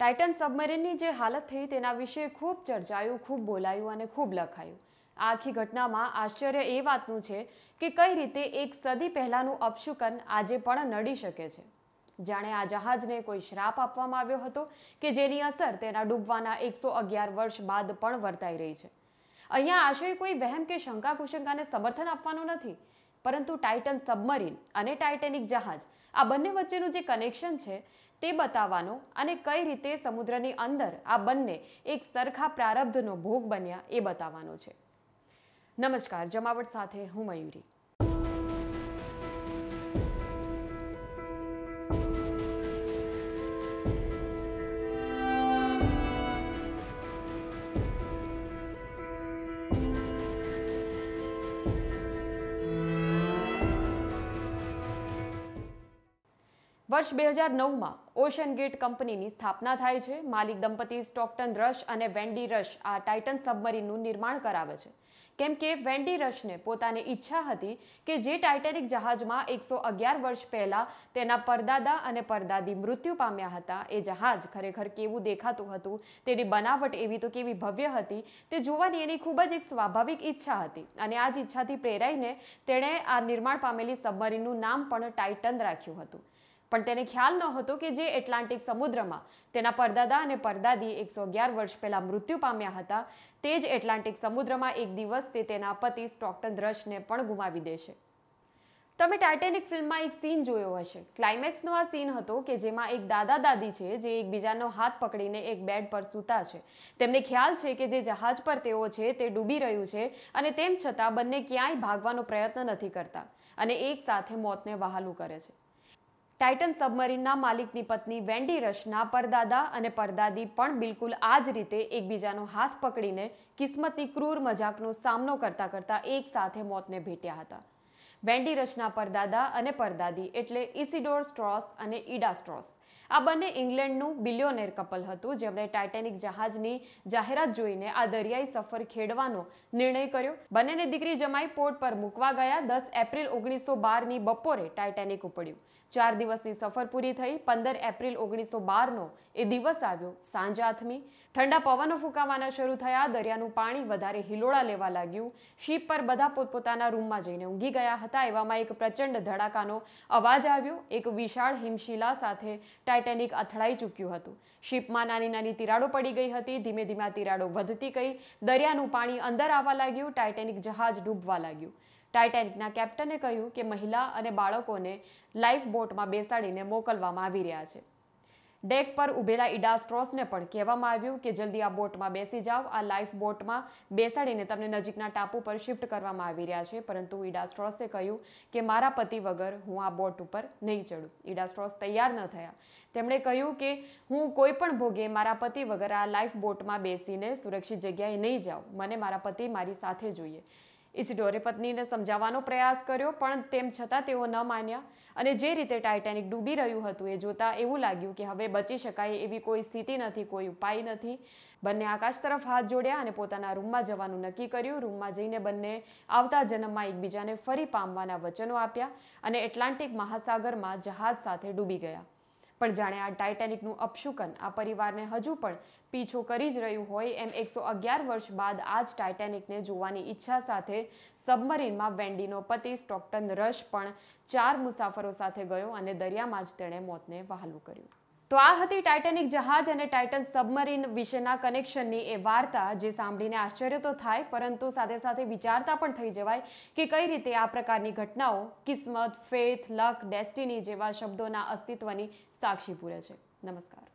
Titan સબમરીનની જે હાલત થઈ તેના વિશે ખૂબ ચર્ચાયું ખૂબ બોલાયું અને ખૂબ લખાયું આ આખી ઘટનામાં આશ્ચર્ય એ વાતનું છે કે કઈ રીતે એક સદી પહેલાંનું અપશુકન આજે પણ નડી શકે છે જાણે આ જહાજને કોઈ શ્રાપ આપવામાં આવ્યો હતો કે જેની અસર તેના ડૂબવાના એકસો અગિયાર વર્ષ બાદ પણ વર્તાઈ રહી છે અહીંયા આશય કોઈ વહેમ કે શંકા કુશંકાને સમર્થન આપવાનું નથી પરંતુ ટાઇટન સબમરીન અને ટાઇટેનિક જહાજ આ બંને વચ્ચેનું જે કનેક્શન છે તે બતાવવાનો અને કઈ રીતે સમુદ્રની અંદર આ બંને એક સરખા પ્રારબ્ધનો ભોગ બન્યા એ બતાવવાનો છે નમસ્કાર જમાવટ સાથે હું મયુરી વર્ષ બે હજાર નવમાં ઓશન ગેટ કંપનીની સ્થાપના થાય છે માલિક દંપતી સ્ટોકટન રશ અને વેન્ડી રશ આ ટાઇટન સબમરીનનું નિર્માણ કરાવે છે કેમ કે વેન્ડી રશને પોતાની ઈચ્છા હતી કે જે ટાઇટેનિક જહાજમાં એકસો અગિયાર વર્ષ પહેલાં તેના પરદાદા અને પરદાદી મૃત્યુ પામ્યા હતા એ જહાજ ખરેખર કેવું દેખાતું હતું તેની બનાવટ એવી તો કેવી ભવ્ય હતી તે જોવાની એની ખૂબ જ એક સ્વાભાવિક ઈચ્છા હતી અને આ જ ઈચ્છાથી પ્રેરાઈને તેણે આ નિર્માણ પામેલી સબમરીનનું નામ પણ ટાઇટન રાખ્યું હતું પણ તેને ખ્યાલ ન હતો કે જે એટલાન્ટિક સમુદ્રમાં તેના પરદાદા અને પરદાદી એકસો અગિયાર વર્ષ પહેલાં મૃત્યુ પામ્યા હતા તે જ એટલાન્ટિક સમુદ્રમાં એક દિવસ તે તેના પતિ સ્ટોકટન રશને પણ ગુમાવી દેશે તમે ટાઇટેનિક ફિલ્મમાં એક સીન જોયો હશે ક્લાઇમેક્સનો આ સીન હતો કે જેમાં એક દાદા દાદી છે જે એકબીજાનો હાથ પકડીને એક બેડ પર સૂતા છે તેમને ખ્યાલ છે કે જે જહાજ પર તેઓ છે તે ડૂબી રહ્યું છે અને તેમ છતાં બંને ક્યાંય ભાગવાનો પ્રયત્ન નથી કરતા અને એકસાથે મોતને વહાલું કરે છે ટાઇટન સબમરીનના માલિકની પત્ની વેન્ડી રશના પરદાદા અને પરદાદી પણ બિલકુલ આ જ રીતે એકબીજાનો હાથ પકડીને કિસ્મતની ક્રૂર મજાકનો સામનો કરતા કરતા એકસાથે મોતને ભેટ્યા હતા વેન્ડી રચના પરદાદા અને પરદાદી એટલે ઇસિડોર સ્ટ્રોસ અને ઈડા સ્ટ્રોસ આ બંને ઇંગ્લેન્ડનું બિલિયોનેર કપલ હતું જેમણે ટાઇટેનિક જહાજની જાહેરાત જોઈને આ દરિયાઈ સફર ખેડવાનો નિર્ણય કર્યો બંનેને દીકરી જમાઈ પોર્ટ પર મૂકવા ગયા દસ એપ્રિલ ઓગણીસો બારની બપોરે ટાઇટેનિક ઉપડ્યું ચાર દિવસની સફર પૂરી થઈ પંદર એપ્રિલ ઓગણીસો બારનો એ દિવસ આવ્યો સાંજ આથમી ઠંડા પવનો ફૂંકાવાના શરૂ થયા દરિયાનું પાણી વધારે હિલોળા લેવા લાગ્યું શીપ પર બધા પોતપોતાના રૂમમાં જઈને ઊંઘી ગયા હતા હતા એવામાં એક પ્રચંડ ધડાકાનો અવાજ આવ્યો એક વિશાળ હિમશિલા સાથે ટાઇટેનિક અથડાઈ ચૂક્યું હતું શિપમાં નાની નાની તિરાડો પડી ગઈ હતી ધીમે ધીમે તિરાડો વધતી ગઈ દરિયાનું પાણી અંદર આવવા લાગ્યું ટાઇટેનિક જહાજ ડૂબવા લાગ્યું ટાઇટેનિકના કેપ્ટને કહ્યું કે મહિલા અને બાળકોને લાઇફ બોટમાં બેસાડીને મોકલવામાં આવી રહ્યા છે ડેક પર ઉભેલા ઇડાસ્ટ્રોસને પણ કહેવામાં આવ્યું કે જલ્દી આ બોટમાં બેસી જાઓ આ લાઈફ બોટમાં બેસાડીને તમને નજીકના ટાપુ પર શિફ્ટ કરવામાં આવી રહ્યા છે પરંતુ ઇડાસ્ટ્રોસે કહ્યું કે મારા પતિ વગર હું આ બોટ ઉપર નહીં ચડું ઇડાસ્ટ્રોસ તૈયાર ન થયા તેમણે કહ્યું કે હું કોઈ પણ ભોગે મારા પતિ વગર આ લાઈફ બોટમાં બેસીને સુરક્ષિત જગ્યાએ નહીં જાઉં મને મારા પતિ મારી સાથે જોઈએ ઇસિડોરે પત્નીને સમજાવવાનો પ્રયાસ કર્યો પણ તેમ છતાં તેઓ ન માન્યા અને જે રીતે ટાઇટેનિક ડૂબી રહ્યું હતું એ જોતાં એવું લાગ્યું કે હવે બચી શકાય એવી કોઈ સ્થિતિ નથી કોઈ ઉપાય નથી બંને આકાશ તરફ હાથ જોડ્યા અને પોતાના રૂમમાં જવાનું નક્કી કર્યું રૂમમાં જઈને બંને આવતા જન્મમાં એકબીજાને ફરી પામવાના વચનો આપ્યા અને એટલાન્ટિક મહાસાગરમાં જહાજ સાથે ડૂબી ગયા પણ જાણે આ ટાઇટેનિકનું અપશુકન આ પરિવારને હજુ પણ પીછો કરી જ રહ્યું હોય એમ એકસો અગિયાર વર્ષ બાદ આ જ ટાઇટેનિકને જોવાની ઈચ્છા સાથે સબમરીનમાં વેન્ડીનો પતિ સ્ટોક્ટન રશ પણ ચાર મુસાફરો સાથે ગયો અને દરિયામાં જ તેણે મોતને વહાલું કર્યું તો આ હતી ટાઇટેનિક જહાજ અને ટાઇટન સબમરીન વિશેના કનેક્શનની એ વાર્તા જે સાંભળીને આશ્ચર્ય તો થાય પરંતુ સાથે સાથે વિચારતા પણ થઈ જવાય કે કઈ રીતે આ પ્રકારની ઘટનાઓ કિસ્મત ફેથ લક ડેસ્ટિની જેવા શબ્દોના અસ્તિત્વની સાક્ષી પૂરે છે નમસ્કાર